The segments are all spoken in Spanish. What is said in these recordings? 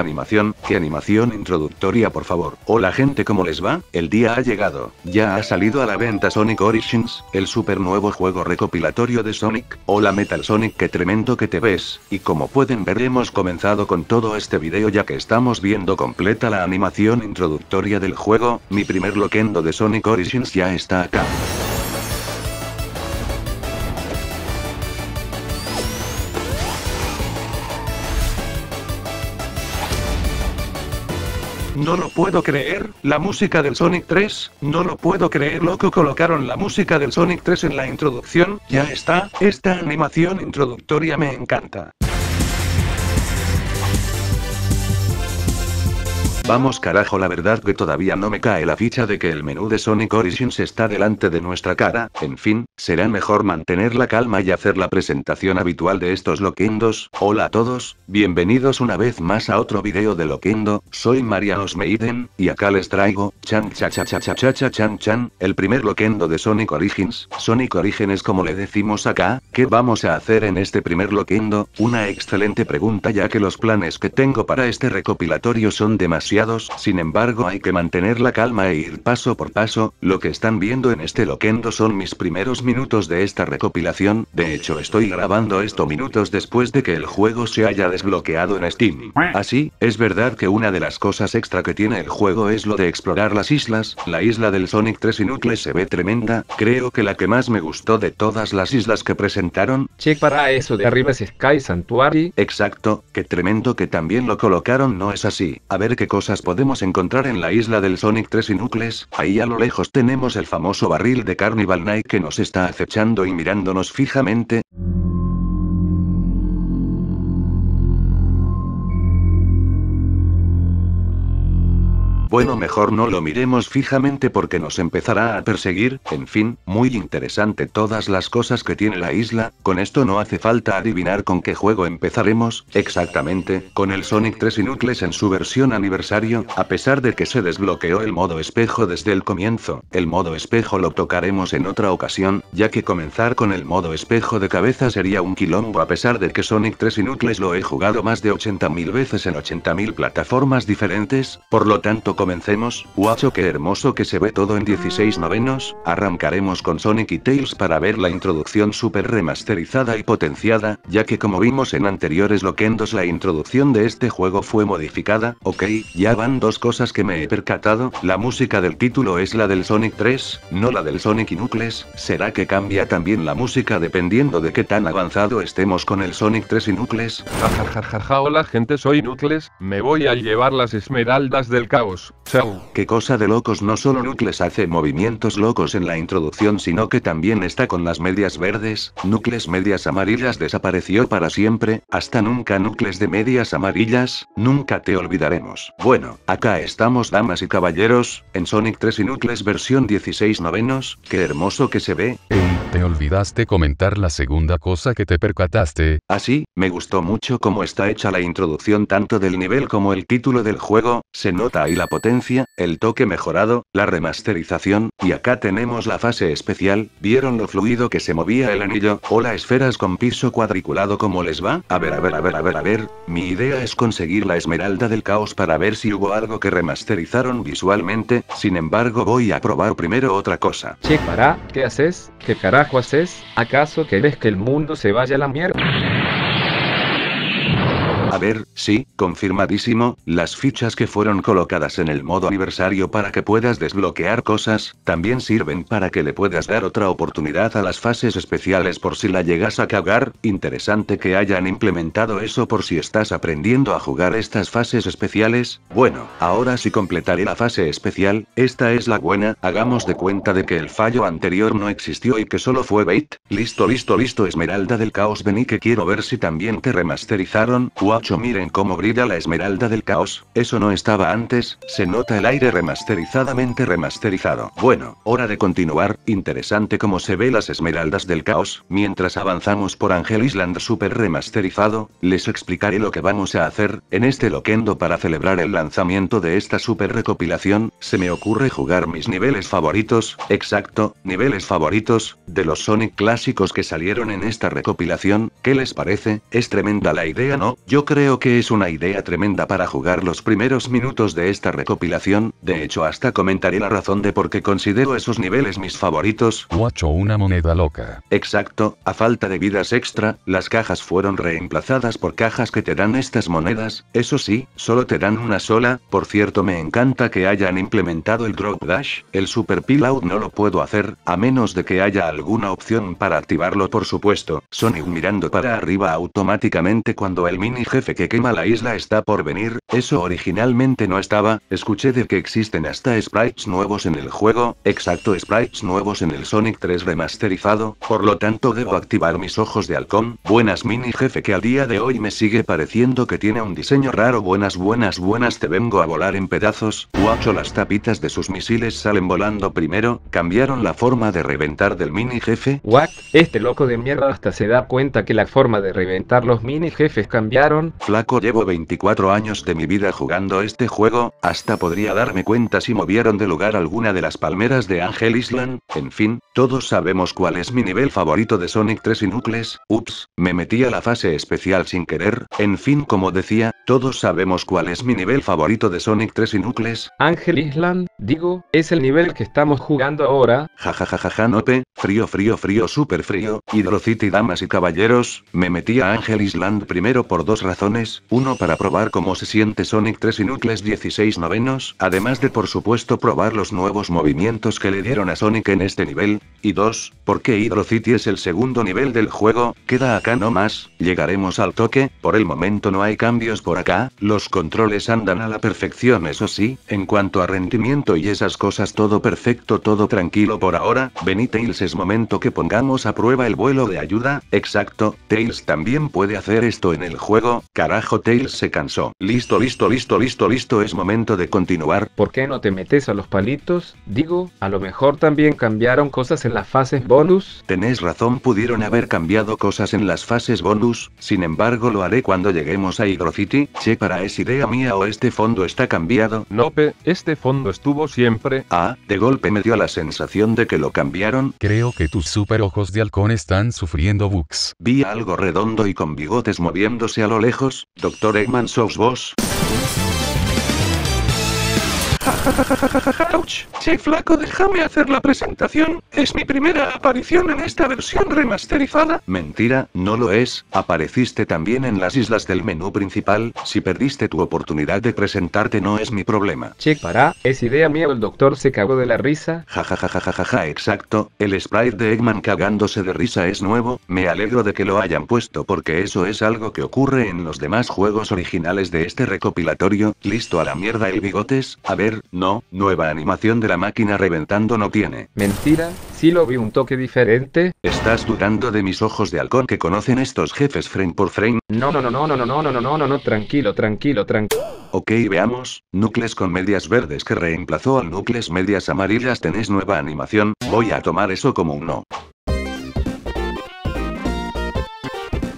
animación, animación animación introductoria introductoria Por favor, hola gente les va El el día ha ha llegado, ya ya ya salido a la la venta Sonic Sonic Sonic Sonic Origins, Origins nuevo Juego juego, recopilatorio de de Metal tremendo Que que te ves Y como pueden ver hemos comenzado Con todo este estamos viendo Completa Del mi primer loquendo está acá. no lo puedo creer, la música del Sonic 3, no lo puedo creer loco colocaron la música del Sonic 3 en la introducción, ya está, esta animación introductoria me encanta. Vamos carajo, la verdad que todavía no me cae la ficha de que el menú de Sonic Origins está delante de nuestra cara, en fin, será mejor mantener la calma y hacer la presentación habitual de estos loquendos. Hola a todos, bienvenidos una vez más a otro video de loquendo, soy María Osmeiden y acá les traigo, chan cha cha cha chan chan, el primer loquendo de Sonic Origins, Sonic Origins como le decimos acá, ¿qué vamos a hacer en este primer loquendo? Una excelente pregunta ya que los planes que tengo para este recopilatorio son demasiado sin embargo hay que mantener la calma e ir paso por paso, lo que están viendo en este loquendo son mis primeros minutos de esta recopilación, de hecho estoy grabando esto minutos después de que el juego se haya desbloqueado en Steam. Así, es verdad que una de las cosas extra que tiene el juego es lo de explorar las islas, la isla del Sonic 3 y Nucleus se ve tremenda, creo que la que más me gustó de todas las islas que presentaron. Check para eso de arriba es Sky Sanctuary. Exacto, que tremendo que también lo colocaron no es así, a ver qué cosa podemos encontrar en la isla del Sonic 3 y Nucles, ahí a lo lejos tenemos el famoso barril de Carnival Night que nos está acechando y mirándonos fijamente. Bueno, mejor no lo miremos fijamente porque nos empezará a perseguir, en fin, muy interesante todas las cosas que tiene la isla, con esto no hace falta adivinar con qué juego empezaremos, exactamente, con el Sonic 3 y Knuckles en su versión aniversario, a pesar de que se desbloqueó el modo espejo desde el comienzo, el modo espejo lo tocaremos en otra ocasión, ya que comenzar con el modo espejo de cabeza sería un quilombo a pesar de que Sonic 3 y Knuckles lo he jugado más de 80.000 veces en 80.000 plataformas diferentes, por lo tanto Comencemos, guacho qué hermoso que se ve todo en 16 novenos, arrancaremos con Sonic y Tails para ver la introducción super remasterizada y potenciada, ya que como vimos en anteriores loquendos la introducción de este juego fue modificada, ok, ya van dos cosas que me he percatado, la música del título es la del Sonic 3, no la del Sonic y Knuckles, ¿será que cambia también la música dependiendo de qué tan avanzado estemos con el Sonic 3 y Knuckles? Jajajaja hola gente soy Knuckles, me voy a llevar las esmeraldas del caos. Oh, qué cosa de locos, no solo Nucles hace movimientos locos en la introducción, sino que también está con las medias verdes, Nucles medias amarillas desapareció para siempre, hasta nunca Nucles de medias amarillas, nunca te olvidaremos. Bueno, acá estamos damas y caballeros, en Sonic 3 y Nucles versión 16 novenos, qué hermoso que se ve. Hey, te olvidaste comentar la segunda cosa que te percataste. Así, ah, me gustó mucho cómo está hecha la introducción tanto del nivel como el título del juego, se nota ahí la potencia el toque mejorado, la remasterización, y acá tenemos la fase especial, ¿vieron lo fluido que se movía el anillo? Hola esferas con piso cuadriculado ¿cómo les va? A ver a ver a ver a ver a ver, mi idea es conseguir la esmeralda del caos para ver si hubo algo que remasterizaron visualmente, sin embargo voy a probar primero otra cosa. Che para, ¿qué haces? ¿Qué carajo haces? ¿Acaso quieres que el mundo se vaya a la mierda? A ver, sí, confirmadísimo, las fichas que fueron colocadas en el modo aniversario para que puedas desbloquear cosas, también sirven para que le puedas dar otra oportunidad a las fases especiales por si la llegas a cagar, interesante que hayan implementado eso por si estás aprendiendo a jugar estas fases especiales, bueno, ahora sí completaré la fase especial, esta es la buena, hagamos de cuenta de que el fallo anterior no existió y que solo fue bait, listo listo listo esmeralda del caos vení que quiero ver si también te remasterizaron, what? Miren cómo brilla la esmeralda del caos, eso no estaba antes, se nota el aire remasterizadamente remasterizado. Bueno, hora de continuar, interesante cómo se ve las esmeraldas del caos, mientras avanzamos por Angel Island super remasterizado, les explicaré lo que vamos a hacer, en este loquendo para celebrar el lanzamiento de esta super recopilación, se me ocurre jugar mis niveles favoritos, exacto, niveles favoritos, de los Sonic clásicos que salieron en esta recopilación, ¿qué les parece? Es tremenda la idea no, yo creo Creo que es una idea tremenda para jugar los primeros minutos de esta recopilación, de hecho hasta comentaré la razón de por qué considero esos niveles mis favoritos. Guacho una moneda loca. Exacto, a falta de vidas extra, las cajas fueron reemplazadas por cajas que te dan estas monedas, eso sí, solo te dan una sola, por cierto me encanta que hayan implementado el drop dash, el super peel no lo puedo hacer, a menos de que haya alguna opción para activarlo por supuesto, Sony mirando para arriba automáticamente cuando el mini jefe que quema la isla está por venir, eso originalmente no estaba, escuché de que existen hasta sprites nuevos en el juego, exacto sprites nuevos en el Sonic 3 remasterizado, por lo tanto debo activar mis ojos de halcón, buenas mini jefe que al día de hoy me sigue pareciendo que tiene un diseño raro, buenas buenas buenas te vengo a volar en pedazos, guacho las tapitas de sus misiles salen volando primero, cambiaron la forma de reventar del mini jefe, what, este loco de mierda hasta se da cuenta que la forma de reventar los mini jefes cambiaron, flaco llevo 24 años de mi vida jugando este juego, hasta podría darme cuenta si movieron de lugar alguna de las palmeras de Angel Island, en fin, todos sabemos cuál es mi nivel favorito de Sonic 3 y Knuckles, ups, me metí a la fase especial sin querer, en fin como decía, todos sabemos cuál es mi nivel favorito de Sonic 3 y Knuckles. Angel Island, digo, es el nivel que estamos jugando ahora. Jajajajaja nope, Frío, frío, frío, súper frío, Hydrocity damas y caballeros, me metí a Angel Island primero por dos razones, uno para probar cómo se siente Sonic 3 y Knuckles 16 novenos, además de por supuesto probar los nuevos movimientos que le dieron a Sonic en este nivel, y dos, porque Hydrocity es el segundo nivel del juego, queda acá no más, llegaremos al toque, por el momento no hay cambios por acá, los controles andan a la perfección eso sí, en cuanto a rendimiento y esas cosas todo perfecto todo tranquilo por ahora, Benny Tails es momento que pongamos a prueba el vuelo de ayuda, exacto, Tails también puede hacer esto en el juego, carajo Tails se cansó. Listo, listo, listo, listo, listo, es momento de continuar. ¿Por qué no te metes a los palitos? Digo, a lo mejor también cambiaron cosas en las fases bonus. Tenés razón, pudieron haber cambiado cosas en las fases bonus, sin embargo lo haré cuando lleguemos a Hydro City, che para es idea mía o este fondo está cambiado. Nope, este fondo estuvo siempre. Ah, de golpe me dio la sensación de que lo cambiaron. Creo que tus super ojos de halcón están sufriendo bugs. Vi algo redondo y con bigotes moviéndose a lo lejos, Doctor Eggman sos vos. Ouch Che flaco, déjame hacer la presentación, es mi primera aparición en esta versión remasterizada. Mentira, no lo es, apareciste también en las islas del menú principal, si perdiste tu oportunidad de presentarte no es mi problema. Che, para, es idea mía el doctor se cagó de la risa. Ja exacto, el sprite de Eggman cagándose de risa es nuevo, me alegro de que lo hayan puesto porque eso es algo que ocurre en los demás juegos originales de este recopilatorio, listo a la mierda el bigotes, a ver no, nueva animación de la máquina reventando no tiene. Mentira, sí lo vi un toque diferente. Estás dudando de mis ojos de halcón que conocen estos jefes frame por frame. No, no, no, no, no, no, no, no, no, no, no, no, tranquilo, tranquilo, tranquilo. Ok, veamos, núcleos con medias verdes que reemplazó al núcleos medias amarillas tenés nueva animación, voy a tomar eso como un no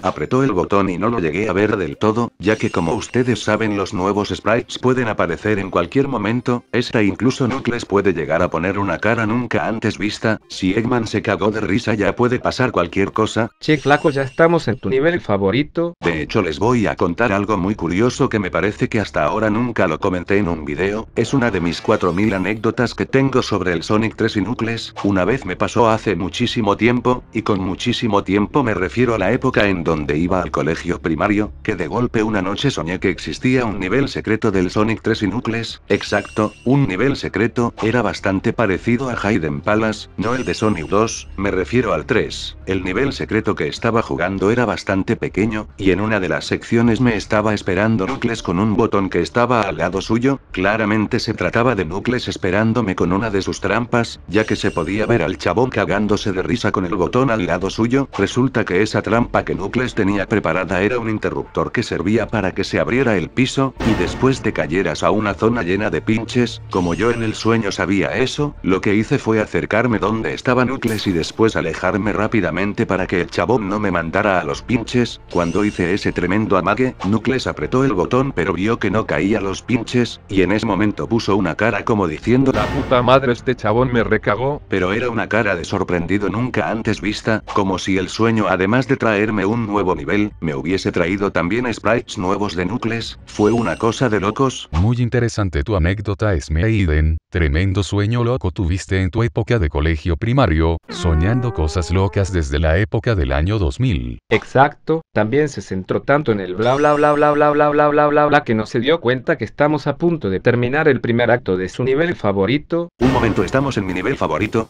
apretó el botón y no lo llegué a ver del todo, ya que como ustedes saben los nuevos sprites pueden aparecer en cualquier momento, esta incluso Knuckles puede llegar a poner una cara nunca antes vista, si Eggman se cagó de risa ya puede pasar cualquier cosa. Che flaco ya estamos en tu nivel favorito. De hecho les voy a contar algo muy curioso que me parece que hasta ahora nunca lo comenté en un video, es una de mis 4000 anécdotas que tengo sobre el Sonic 3 y núcleos. una vez me pasó hace muchísimo tiempo, y con muchísimo tiempo me refiero a la época en donde donde iba al colegio primario, que de golpe una noche soñé que existía un nivel secreto del Sonic 3 y Knuckles, exacto, un nivel secreto, era bastante parecido a Hayden Palace, no el de Sonic 2, me refiero al 3. El nivel secreto que estaba jugando era bastante pequeño, y en una de las secciones me estaba esperando Knuckles con un botón que estaba al lado suyo, claramente se trataba de Knuckles esperándome con una de sus trampas, ya que se podía ver al chabón cagándose de risa con el botón al lado suyo, resulta que esa trampa que no les tenía preparada era un interruptor que servía para que se abriera el piso, y después te cayeras a una zona llena de pinches, como yo en el sueño sabía eso, lo que hice fue acercarme donde estaba Nucles y después alejarme rápidamente para que el chabón no me mandara a los pinches, cuando hice ese tremendo amague, Nucles apretó el botón pero vio que no caía los pinches, y en ese momento puso una cara como diciendo la puta madre este chabón me recagó, pero era una cara de sorprendido nunca antes vista, como si el sueño además de traerme un nuevo nivel, me hubiese traído también sprites nuevos de núcleos, fue una cosa de locos. Muy interesante tu anécdota Smeiden, tremendo sueño loco tuviste en tu época de colegio primario, soñando cosas locas desde la época del año 2000. Exacto, también se centró tanto en el bla bla bla bla bla bla bla bla bla bla que no se dio cuenta que estamos a punto de terminar el primer acto de su nivel favorito. Un momento, estamos en mi nivel favorito.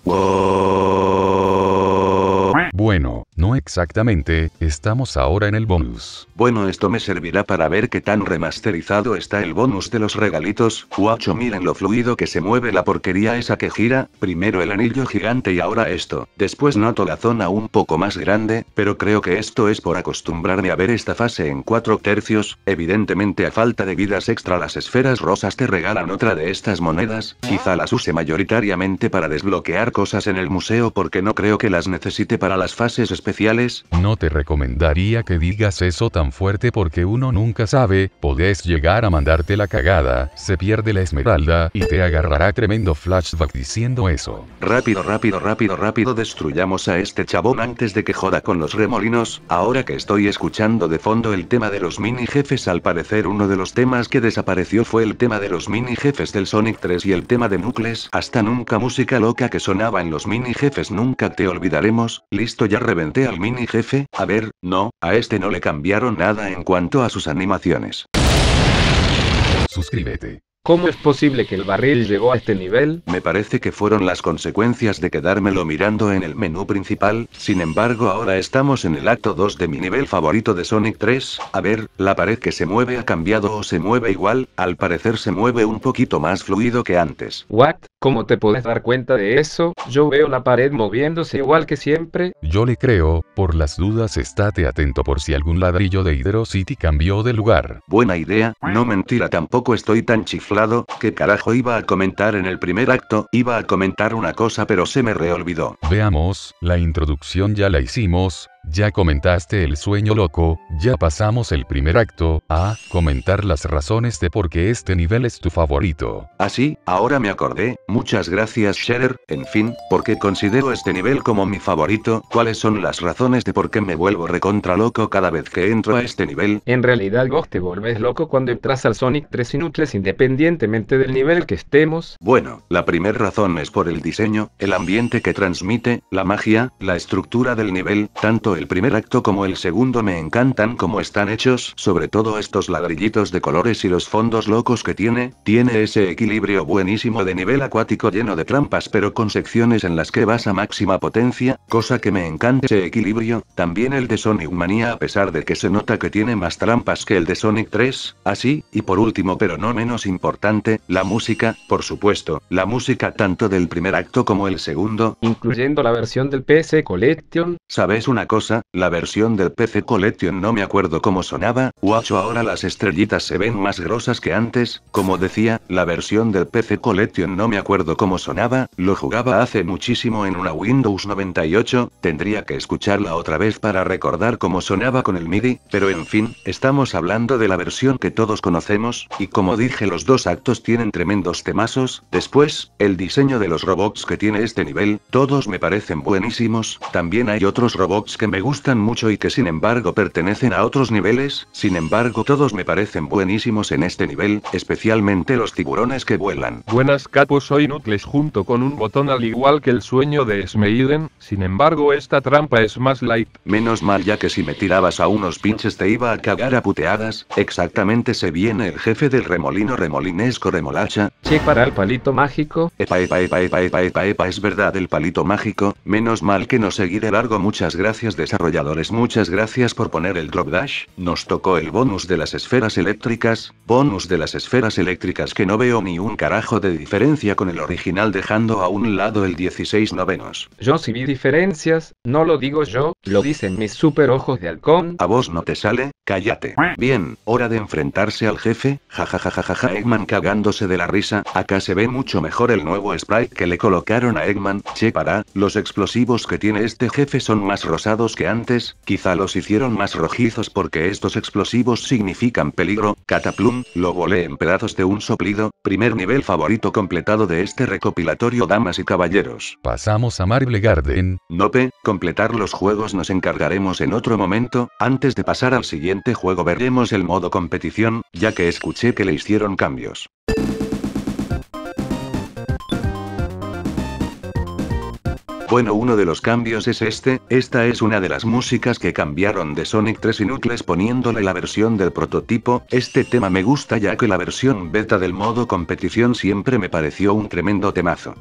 Bueno, no exactamente, estamos ahora en el bonus. Bueno, esto me servirá para ver qué tan remasterizado está el bonus de los regalitos. Guacho, miren lo fluido que se mueve la porquería esa que gira, primero el anillo gigante y ahora esto. Después noto la zona un poco más grande, pero creo que esto es por acostumbrarme a ver esta fase en 4 tercios, evidentemente a falta de vidas extra las esferas rosas te regalan otra de estas monedas, quizá las use mayoritariamente para desbloquear cosas en el museo porque no creo que las necesite para la fases especiales? No te recomendaría que digas eso tan fuerte porque uno nunca sabe, podés llegar a mandarte la cagada, se pierde la esmeralda y te agarrará tremendo flashback diciendo eso. Rápido, rápido, rápido, rápido, destruyamos a este chabón antes de que joda con los remolinos, ahora que estoy escuchando de fondo el tema de los mini jefes al parecer uno de los temas que desapareció fue el tema de los mini jefes del Sonic 3 y el tema de Nucles, hasta nunca música loca que sonaba en los mini jefes nunca te olvidaremos, listo esto ya reventé al mini jefe, a ver, no, a este no le cambiaron nada en cuanto a sus animaciones. Suscríbete. ¿Cómo es posible que el barril llegó a este nivel? Me parece que fueron las consecuencias de quedármelo mirando en el menú principal, sin embargo ahora estamos en el acto 2 de mi nivel favorito de Sonic 3, a ver, la pared que se mueve ha cambiado o se mueve igual, al parecer se mueve un poquito más fluido que antes. ¿What? ¿Cómo te puedes dar cuenta de eso? Yo veo la pared moviéndose igual que siempre. Yo le creo, por las dudas estate atento por si algún ladrillo de Hydro City cambió de lugar. Buena idea, no mentira tampoco estoy tan chiflado que carajo iba a comentar en el primer acto? Iba a comentar una cosa pero se me reolvidó. Veamos, la introducción ya la hicimos, ya comentaste el sueño loco, ya pasamos el primer acto, a comentar las razones de por qué este nivel es tu favorito. Así, ah, ahora me acordé, muchas gracias Scherer, en fin, porque considero este nivel como mi favorito, cuáles son las razones de por qué me vuelvo recontra loco cada vez que entro a este nivel. En realidad vos te volvés loco cuando entras al Sonic 3 Inutles independientemente del nivel que estemos. Bueno, la primera razón es por el diseño, el ambiente que transmite, la magia, la estructura del nivel, tanto el primer acto como el segundo me encantan como están hechos, sobre todo estos ladrillitos de colores y los fondos locos que tiene, tiene ese equilibrio buenísimo de nivel acuático lleno de trampas pero con secciones en las que vas a máxima potencia, cosa que me encanta ese equilibrio, también el de Sonic Mania a pesar de que se nota que tiene más trampas que el de Sonic 3, así, y por último pero no menos importante, la música, por supuesto, la música tanto del primer acto como el segundo, incluyendo la versión del PC Collection. ¿Sabes una cosa? la versión del PC Collection no me acuerdo cómo sonaba, guacho ahora las estrellitas se ven más grosas que antes, como decía, la versión del PC Collection no me acuerdo cómo sonaba, lo jugaba hace muchísimo en una Windows 98, tendría que escucharla otra vez para recordar cómo sonaba con el MIDI, pero en fin, estamos hablando de la versión que todos conocemos, y como dije los dos actos tienen tremendos temazos, después, el diseño de los robots que tiene este nivel, todos me parecen buenísimos, también hay otros robots que me me gustan mucho y que sin embargo pertenecen a otros niveles, sin embargo todos me parecen buenísimos en este nivel, especialmente los tiburones que vuelan. Buenas capos soy Nutles junto con un botón al igual que el sueño de Smeiden, sin embargo esta trampa es más light. Menos mal ya que si me tirabas a unos pinches te iba a cagar a puteadas, exactamente se viene el jefe del remolino remolinesco remolacha. Che para el palito mágico. Epa epa epa epa epa epa epa es verdad el palito mágico, menos mal que no seguí de largo muchas gracias desarrolladores muchas gracias por poner el drop dash, nos tocó el bonus de las esferas eléctricas, bonus de las esferas eléctricas que no veo ni un carajo de diferencia con el original dejando a un lado el 16 novenos. Yo sí vi diferencias, no lo digo yo, lo dicen mis super ojos de halcón. A vos no te sale, cállate. Bien, hora de enfrentarse al jefe, jajajajaja Eggman cagándose de la risa, acá se ve mucho mejor el nuevo sprite que le colocaron a Eggman, che para, los explosivos que tiene este jefe son más rosados que antes, quizá los hicieron más rojizos porque estos explosivos significan peligro, Cataplum, lo volé en pedazos de un soplido, primer nivel favorito completado de este recopilatorio damas y caballeros. Pasamos a Marble Garden. Nope, completar los juegos nos encargaremos en otro momento, antes de pasar al siguiente juego veremos el modo competición, ya que escuché que le hicieron cambios. Bueno, uno de los cambios es este, esta es una de las músicas que cambiaron de Sonic 3 y poniéndole la versión del prototipo, este tema me gusta ya que la versión beta del modo competición siempre me pareció un tremendo temazo.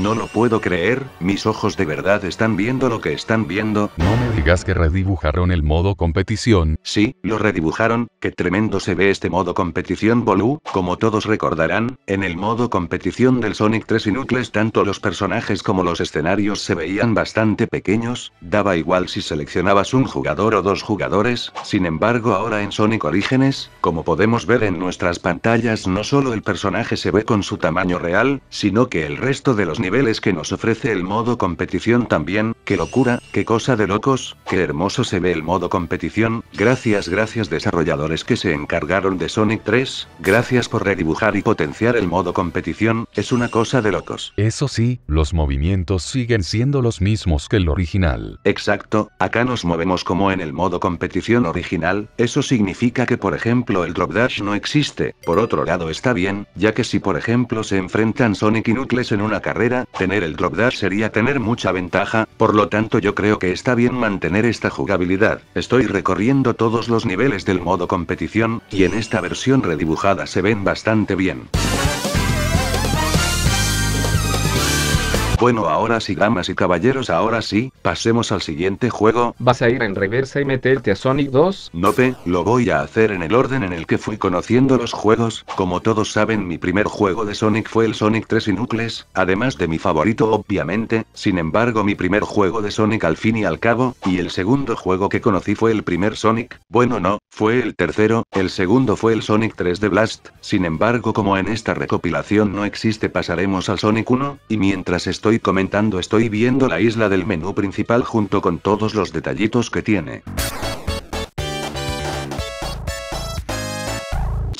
No lo puedo creer, mis ojos de verdad están viendo lo que están viendo. No me digas que redibujaron el modo competición. Sí, lo redibujaron, que tremendo se ve este modo competición Bolu, como todos recordarán, en el modo competición del Sonic 3 y Knuckles tanto los personajes como los escenarios se veían bastante pequeños, daba igual si seleccionabas un jugador o dos jugadores, sin embargo ahora en Sonic Orígenes, como podemos ver en nuestras pantallas no solo el personaje se ve con su tamaño real, sino que el resto de los niveles es que nos ofrece el modo competición también, qué locura, qué cosa de locos, qué hermoso se ve el modo competición, gracias gracias desarrolladores que se encargaron de Sonic 3, gracias por redibujar y potenciar el modo competición, es una cosa de locos. Eso sí, los movimientos siguen siendo los mismos que el original. Exacto, acá nos movemos como en el modo competición original, eso significa que por ejemplo el drop dash no existe, por otro lado está bien, ya que si por ejemplo se enfrentan Sonic y Knuckles en una carrera, tener el dash sería tener mucha ventaja, por lo tanto yo creo que está bien mantener esta jugabilidad, estoy recorriendo todos los niveles del modo competición, y en esta versión redibujada se ven bastante bien. Bueno, ahora sí, damas y caballeros, ahora sí, pasemos al siguiente juego. ¿Vas a ir en reversa y meterte a Sonic 2? No lo voy a hacer en el orden en el que fui conociendo los juegos. Como todos saben, mi primer juego de Sonic fue el Sonic 3 y Knuckles, además de mi favorito, obviamente. Sin embargo, mi primer juego de Sonic al fin y al cabo, y el segundo juego que conocí fue el primer Sonic. Bueno, no, fue el tercero, el segundo fue el Sonic 3 de Blast. Sin embargo, como en esta recopilación no existe, pasaremos al Sonic 1, y mientras estoy comentando estoy viendo la isla del menú principal junto con todos los detallitos que tiene.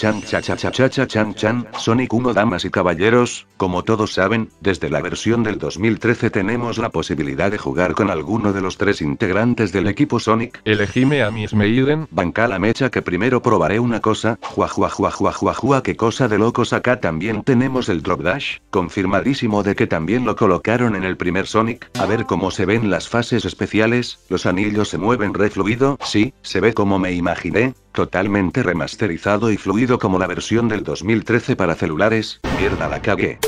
chan cha cha cha cha cha chan chan, Sonic 1 damas y caballeros, como todos saben, desde la versión del 2013 tenemos la posibilidad de jugar con alguno de los tres integrantes del equipo Sonic. Elegime a mis Maiden. Banca la mecha que primero probaré una cosa, jua jua jua jua jua que cosa de locos acá también tenemos el drop dash, confirmadísimo de que también lo colocaron en el primer Sonic, a ver cómo se ven las fases especiales, los anillos se mueven re sí, se ve como me imaginé, Totalmente remasterizado y fluido como la versión del 2013 para celulares, mierda la cagué.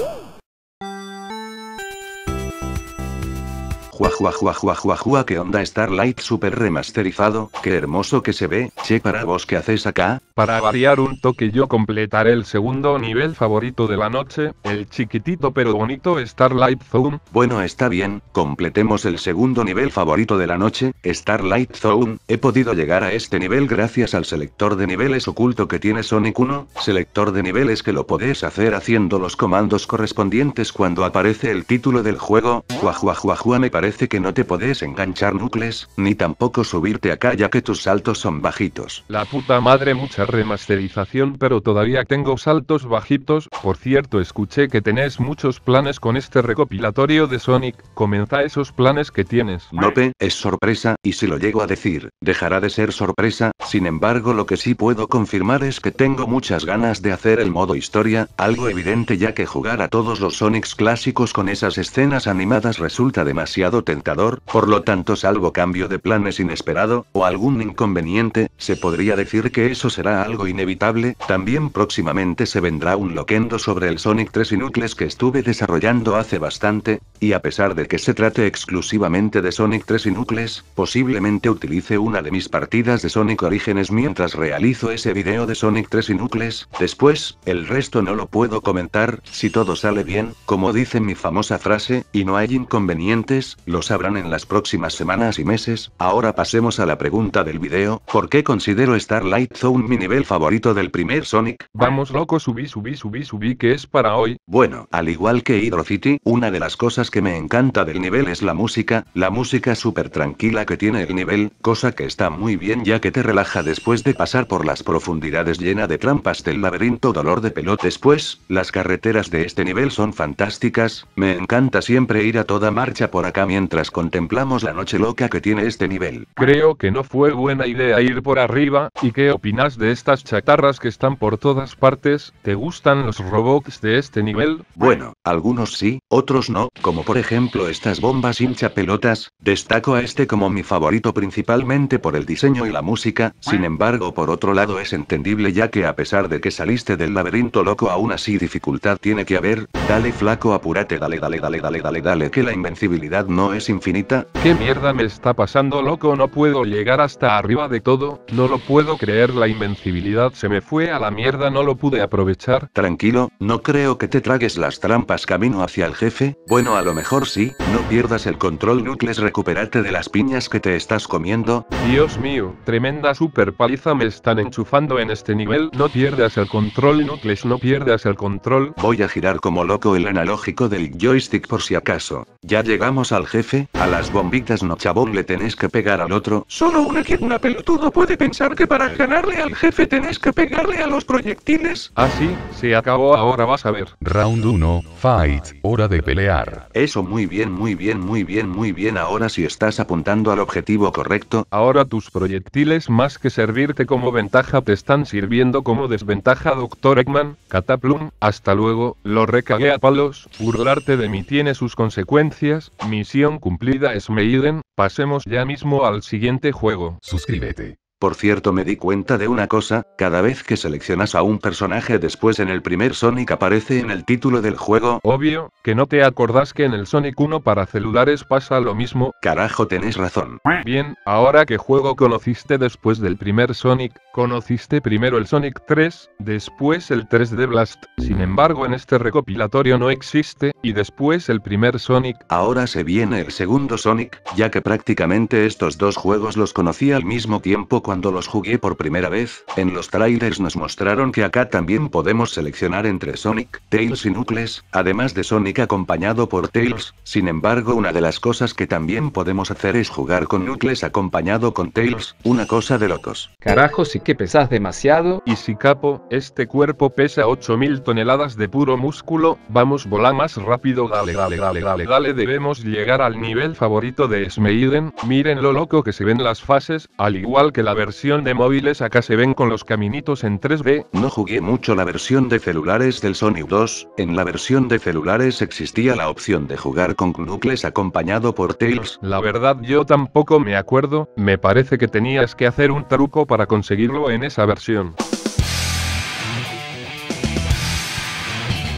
jua que onda Starlight super remasterizado, qué hermoso que se ve, che para vos qué haces acá. Para variar un toque yo completaré el segundo nivel favorito de la noche, el chiquitito pero bonito Starlight Zone. Bueno está bien, completemos el segundo nivel favorito de la noche, Starlight Zone, he podido llegar a este nivel gracias al selector de niveles oculto que tiene Sonic 1, selector de niveles que lo podés hacer haciendo los comandos correspondientes cuando aparece el título del juego, juajuajuajua me parece parece que no te podés enganchar núcleos, ni tampoco subirte acá ya que tus saltos son bajitos. La puta madre mucha remasterización pero todavía tengo saltos bajitos, por cierto escuché que tenés muchos planes con este recopilatorio de Sonic, comienza esos planes que tienes. Nope, es sorpresa, y si lo llego a decir, dejará de ser sorpresa, sin embargo lo que sí puedo confirmar es que tengo muchas ganas de hacer el modo historia, algo evidente ya que jugar a todos los Sonics clásicos con esas escenas animadas resulta demasiado tentador, por lo tanto salvo cambio de planes inesperado, o algún inconveniente, se podría decir que eso será algo inevitable, también próximamente se vendrá un loquendo sobre el Sonic 3 y núcleos que estuve desarrollando hace bastante, y a pesar de que se trate exclusivamente de Sonic 3 y núcleos posiblemente utilice una de mis partidas de Sonic Orígenes mientras realizo ese video de Sonic 3 y núcleos después, el resto no lo puedo comentar, si todo sale bien, como dice mi famosa frase, y no hay inconvenientes, lo sabrán en las próximas semanas y meses. Ahora pasemos a la pregunta del video. ¿Por qué considero Starlight Zone mi nivel favorito del primer Sonic? Vamos loco, subí, subí, subí, subí, que es para hoy. Bueno, al igual que Hydrocity... una de las cosas que me encanta del nivel es la música, la música súper tranquila que tiene el nivel, cosa que está muy bien ya que te relaja después de pasar por las profundidades llena de trampas del laberinto dolor de pelotes Después, las carreteras de este nivel son fantásticas, me encanta siempre ir a toda marcha por acá mientras contemplamos la noche loca que tiene este nivel. Creo que no fue buena idea ir por arriba, ¿y qué opinas de estas chatarras que están por todas partes? ¿Te gustan los robots de este nivel? Bueno, algunos sí, otros no, como por ejemplo estas bombas hincha pelotas, destaco a este como mi favorito principalmente por el diseño y la música, sin embargo por otro lado es entendible ya que a pesar de que saliste del laberinto loco aún así dificultad tiene que haber, dale flaco apúrate, dale dale dale dale dale dale que la invencibilidad no no es infinita? ¿Qué mierda me está pasando loco? No puedo llegar hasta arriba de todo, no lo puedo creer, la invencibilidad se me fue a la mierda, no lo pude aprovechar. Tranquilo, no creo que te tragues las trampas camino hacia el jefe, bueno a lo mejor sí, no pierdas el control nucles, recuperate de las piñas que te estás comiendo. Dios mío, tremenda super paliza me están enchufando en este nivel, no pierdas el control nucles, no pierdas el control. Voy a girar como loco el analógico del joystick por si acaso. Ya llegamos al jefe, a las bombitas no chabón le tenés que pegar al otro. Solo un una pelotudo puede pensar que para ganarle al jefe tenés que pegarle a los proyectiles. Así, ah, se acabó ahora vas a ver. Round 1, fight, hora de pelear. Eso muy bien, muy bien, muy bien, muy bien. Ahora si estás apuntando al objetivo correcto. Ahora tus proyectiles más que servirte como ventaja te están sirviendo como desventaja, Doctor Eggman, Cataplum, hasta luego, lo recagué a palos, burlarte de mí tiene sus consecuencias, misión cumplida cumplida Maiden, pasemos ya mismo al siguiente juego. Suscríbete. Por cierto, me di cuenta de una cosa, cada vez que seleccionas a un personaje después en el primer Sonic aparece en el título del juego. Obvio, que no te acordás que en el Sonic 1 para celulares pasa lo mismo. Carajo, tenés razón. Bien, ahora que juego conociste después del primer Sonic, conociste primero el Sonic 3, después el 3 de Blast. Sin embargo, en este recopilatorio no existe, y después el primer Sonic. Ahora se viene el segundo Sonic, ya que prácticamente estos dos juegos los conocí al mismo tiempo cuando los jugué por primera vez, en los trailers nos mostraron que acá también podemos seleccionar entre Sonic, Tails y Knuckles, además de Sonic acompañado por Tails, sin embargo una de las cosas que también podemos hacer es jugar con Knuckles acompañado con Tails, una cosa de locos. Carajo sí que pesas demasiado. Y si capo, este cuerpo pesa 8000 toneladas de puro músculo, vamos volá más rápido dale dale dale dale dale debemos llegar al nivel favorito de Smeiden, miren lo loco que se ven las fases, al igual que la versión de móviles acá se ven con los caminitos en 3D. No jugué mucho la versión de celulares del Sony 2, en la versión de celulares existía la opción de jugar con Knuckles acompañado por Tails. La verdad yo tampoco me acuerdo, me parece que tenías que hacer un truco para conseguirlo en esa versión.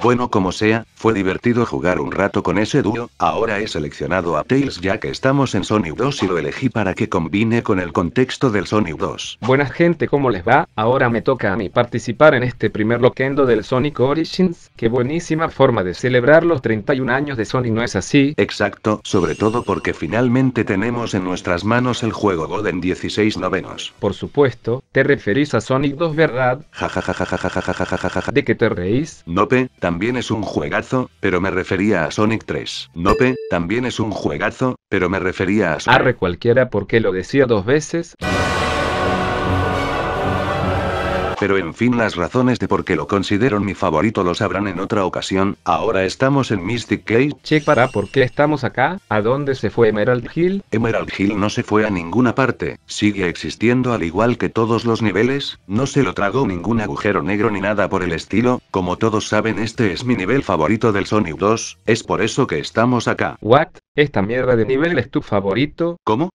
Bueno como sea, fue divertido jugar un rato con ese dúo, ahora he seleccionado a Tails ya que estamos en Sonic 2 y lo elegí para que combine con el contexto del Sonic 2. Buena gente, ¿cómo les va? Ahora me toca a mí participar en este primer loquendo del Sonic Origins, qué buenísima forma de celebrar los 31 años de Sonic, ¿no es así? Exacto, sobre todo porque finalmente tenemos en nuestras manos el juego Golden 16 novenos. Por supuesto, te referís a Sonic 2, ¿verdad? Ja ja ja ja ja ja ja ja ja ja ja. ¿De qué te reís? Nope, también también es un juegazo, pero me refería a Sonic 3. Nope, también es un juegazo, pero me refería a Sonic. Arre cualquiera porque lo decía dos veces pero en fin las razones de por qué lo considero mi favorito lo sabrán en otra ocasión, ahora estamos en Mystic Cave. Che para por qué estamos acá, ¿a dónde se fue Emerald Hill? Emerald Hill no se fue a ninguna parte, sigue existiendo al igual que todos los niveles, no se lo tragó ningún agujero negro ni nada por el estilo, como todos saben este es mi nivel favorito del Sonic 2, es por eso que estamos acá. What? ¿Esta mierda de nivel es tu favorito? ¿Cómo?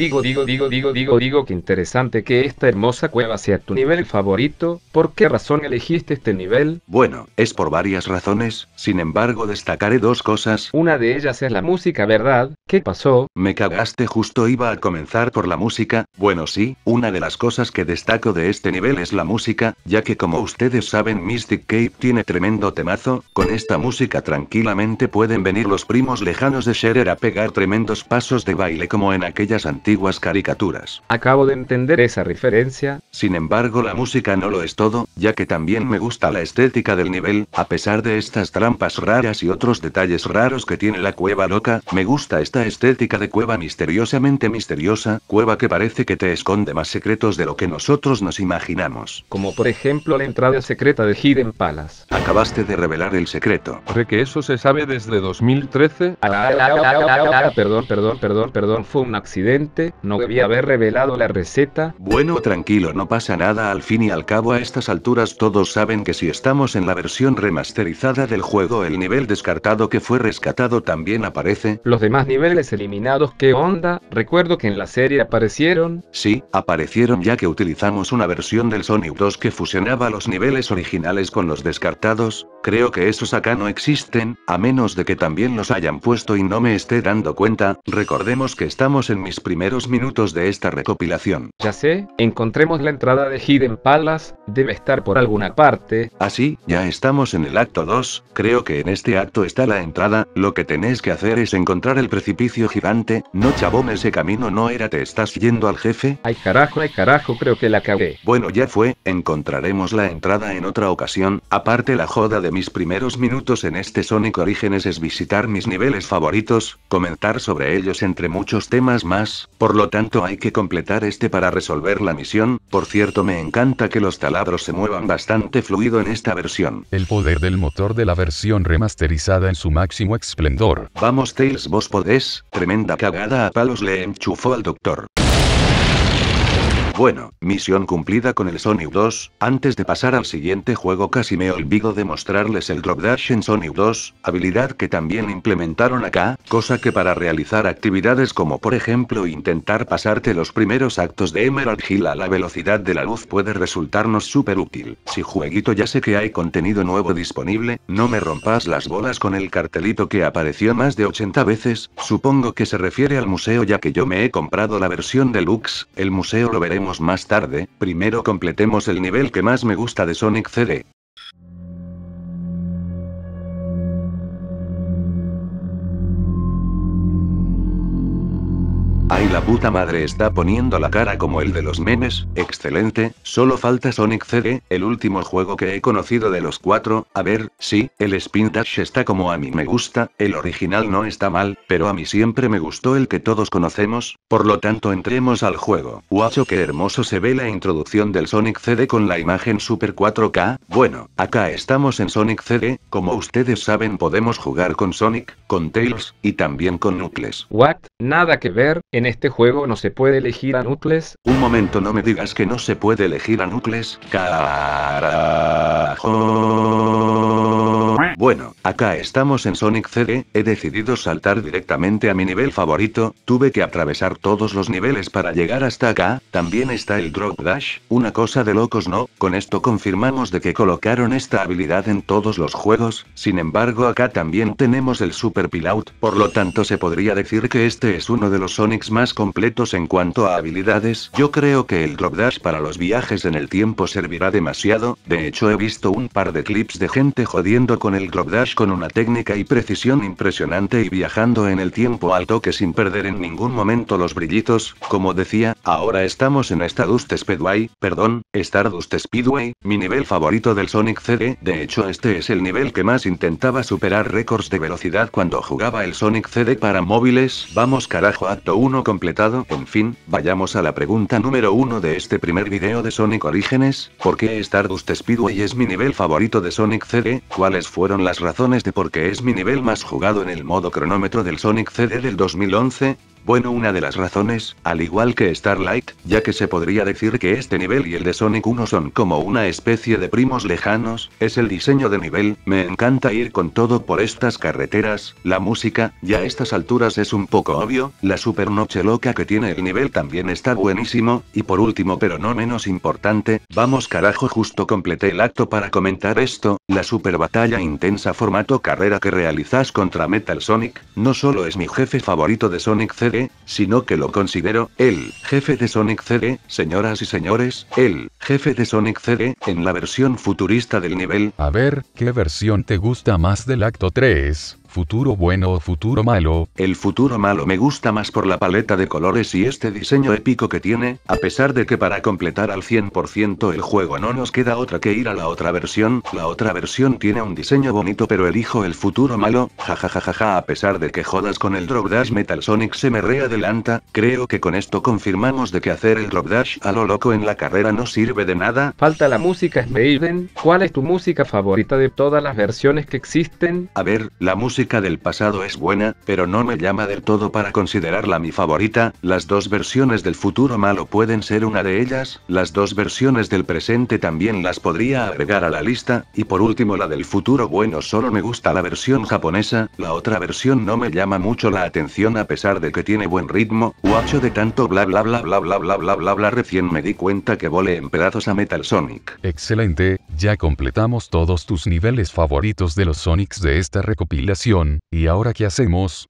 Digo, digo, digo, digo, digo, digo, que interesante que esta hermosa cueva sea tu nivel favorito. ¿Por qué razón elegiste este nivel? Bueno, es por varias razones, sin embargo destacaré dos cosas. Una de ellas es la música, ¿verdad? ¿Qué pasó? Me cagaste justo iba a comenzar por la música. Bueno, sí, una de las cosas que destaco de este nivel es la música, ya que como ustedes saben Mystic Cape tiene tremendo temazo, con esta música tranquilamente pueden venir los primos lejanos de Scherer a pegar tremendos pasos de baile como en aquellas antiguas antiguas caricaturas. Acabo de entender esa referencia. Sin embargo, la música no lo es todo, ya que también me gusta la estética del nivel, a pesar de estas trampas raras y otros detalles raros que tiene la cueva loca, me gusta esta estética de cueva misteriosamente misteriosa, cueva que parece que te esconde más secretos de lo que nosotros nos imaginamos. Como por ejemplo la entrada secreta de Hidden Palace. Acabaste de revelar el secreto. De que eso se sabe desde 2013. Ah, ah, ah, perdón, perdón, perdón, perdón, fue un accidente no debía haber revelado la receta. Bueno, tranquilo, no pasa nada. Al fin y al cabo, a estas alturas todos saben que si estamos en la versión remasterizada del juego, el nivel descartado que fue rescatado también aparece. Los demás niveles eliminados, ¿qué onda? Recuerdo que en la serie aparecieron. Sí, aparecieron ya que utilizamos una versión del Sonic 2 que fusionaba los niveles originales con los descartados. Creo que esos acá no existen, a menos de que también los hayan puesto y no me esté dando cuenta. Recordemos que estamos en mis primeros primeros minutos de esta recopilación. Ya sé, encontremos la entrada de Hidden Palace, debe estar por alguna parte. Así, ah, ya estamos en el acto 2, creo que en este acto está la entrada, lo que tenés que hacer es encontrar el precipicio gigante, no chabón ese camino no era te estás yendo al jefe. Ay carajo, ay carajo, creo que la cagué. Bueno ya fue, encontraremos la entrada en otra ocasión, aparte la joda de mis primeros minutos en este Sonic Orígenes es visitar mis niveles favoritos, comentar sobre ellos entre muchos temas más, por lo tanto hay que completar este para resolver la misión, por cierto me encanta que los taladros se muevan bastante fluido en esta versión. El poder del motor de la versión remasterizada en su máximo esplendor. Vamos Tails vos podés, tremenda cagada a palos le enchufó al doctor. Bueno, misión cumplida con el Sonic 2, antes de pasar al siguiente juego casi me olvido de mostrarles el Drop Dash en Sonic 2, habilidad que también implementaron acá, cosa que para realizar actividades como por ejemplo intentar pasarte los primeros actos de Emerald Hill a la velocidad de la luz puede resultarnos súper útil. Si jueguito ya sé que hay contenido nuevo disponible, no me rompas las bolas con el cartelito que apareció más de 80 veces, supongo que se refiere al museo ya que yo me he comprado la versión deluxe, el museo lo veremos más tarde, primero completemos el nivel que más me gusta de Sonic CD. Ay la puta madre está poniendo la cara como el de los memes, excelente, solo falta Sonic CD, el último juego que he conocido de los cuatro, a ver, sí, el Spin Dash está como a mí me gusta, el original no está mal, pero a mí siempre me gustó el que todos conocemos, por lo tanto entremos al juego. Guacho qué hermoso se ve la introducción del Sonic CD con la imagen Super 4K, bueno, acá estamos en Sonic CD, como ustedes saben podemos jugar con Sonic, con Tails, y también con Knuckles. What, nada que ver, en este juego no se puede elegir a Nucles. Un momento, no me digas que no se puede elegir a Nucles. Carajo. Bueno, acá estamos en Sonic CD, he decidido saltar directamente a mi nivel favorito, tuve que atravesar todos los niveles para llegar hasta acá, también está el Drop Dash, una cosa de locos no, con esto confirmamos de que colocaron esta habilidad en todos los juegos, sin embargo acá también tenemos el Super Pilot, por lo tanto se podría decir que este es uno de los Sonics más completos en cuanto a habilidades, yo creo que el Drop Dash para los viajes en el tiempo servirá demasiado, de hecho he visto un par de clips de gente jodiendo con el dash con una técnica y precisión impresionante y viajando en el tiempo al toque sin perder en ningún momento los brillitos, como decía, ahora estamos en Stardust Speedway, perdón, Stardust Speedway, mi nivel favorito del Sonic CD, de hecho este es el nivel que más intentaba superar récords de velocidad cuando jugaba el Sonic CD para móviles, vamos carajo acto 1 completado, en fin, vayamos a la pregunta número 1 de este primer video de Sonic Orígenes, ¿por qué Stardust Speedway es mi nivel favorito de Sonic CD? ¿Cuáles fueron las razones de por qué es mi nivel más jugado en el modo cronómetro del Sonic CD del 2011, bueno, una de las razones, al igual que Starlight, ya que se podría decir que este nivel y el de Sonic 1 son como una especie de primos lejanos, es el diseño de nivel, me encanta ir con todo por estas carreteras, la música, ya a estas alturas es un poco obvio, la super noche loca que tiene el nivel también está buenísimo, y por último pero no menos importante, vamos carajo justo completé el acto para comentar esto, la super batalla intensa formato carrera que realizas contra Metal Sonic, no solo es mi jefe favorito de Sonic Z, sino que lo considero el jefe de Sonic CD, señoras y señores, el jefe de Sonic CD en la versión futurista del nivel. A ver, ¿qué versión te gusta más del acto 3? futuro bueno o futuro malo, el futuro malo me gusta más por la paleta de colores y este diseño épico que tiene, a pesar de que para completar al 100% el juego no nos queda otra que ir a la otra versión, la otra versión tiene un diseño bonito pero elijo el futuro malo, jajajajaja a pesar de que jodas con el Drop Dash Metal Sonic se me readelanta, creo que con esto confirmamos de que hacer el Drop Dash a lo loco en la carrera no sirve de nada. Falta la música Smaiden. ¿cuál es tu música favorita de todas las versiones que existen? A ver, la música música del pasado es buena, pero no me llama del todo para considerarla mi favorita, las dos versiones del futuro malo pueden ser una de ellas, las dos versiones del presente también las podría agregar a la lista, y por último la del futuro bueno solo me gusta la versión japonesa, la otra versión no me llama mucho la atención a pesar de que tiene buen ritmo, guacho de tanto bla bla bla bla bla bla bla bla bla recién me di cuenta que vole en pedazos a Metal Sonic. Excelente, ya completamos todos tus niveles favoritos de los Sonics de esta recopilación ¿y ahora qué hacemos?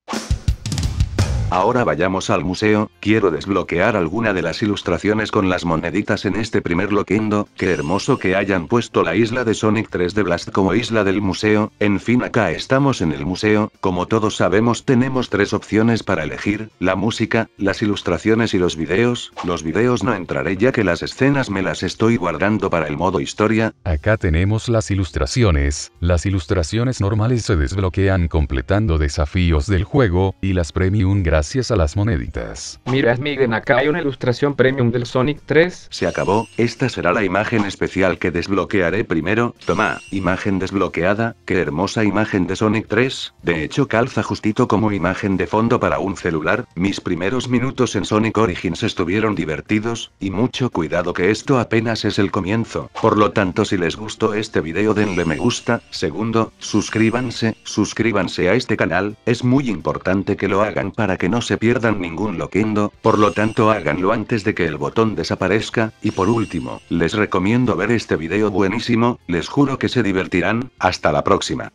Ahora vayamos al museo, quiero desbloquear alguna de las ilustraciones con las moneditas en este primer loquendo, qué hermoso que hayan puesto la isla de Sonic 3 de Blast como isla del museo, en fin acá estamos en el museo, como todos sabemos tenemos tres opciones para elegir, la música, las ilustraciones y los videos, los videos no entraré ya que las escenas me las estoy guardando para el modo historia. Acá tenemos las ilustraciones, las ilustraciones normales se desbloquean completando desafíos del juego, y las premium gracias a las moneditas. mirad Miguel, acá hay una ilustración premium del Sonic 3. Se acabó, esta será la imagen especial que desbloquearé primero. Toma, imagen desbloqueada, qué hermosa imagen de Sonic 3. De hecho calza justito como imagen de fondo para un celular. Mis primeros minutos en Sonic Origins estuvieron divertidos, y mucho cuidado que esto apenas es el comienzo. Por lo tanto si les gustó este video denle me gusta, segundo, suscríbanse, suscríbanse a este canal, es muy importante que lo hagan para que no se pierdan ningún loquendo, por lo tanto háganlo antes de que el botón desaparezca, y por último, les recomiendo ver este video buenísimo, les juro que se divertirán, hasta la próxima.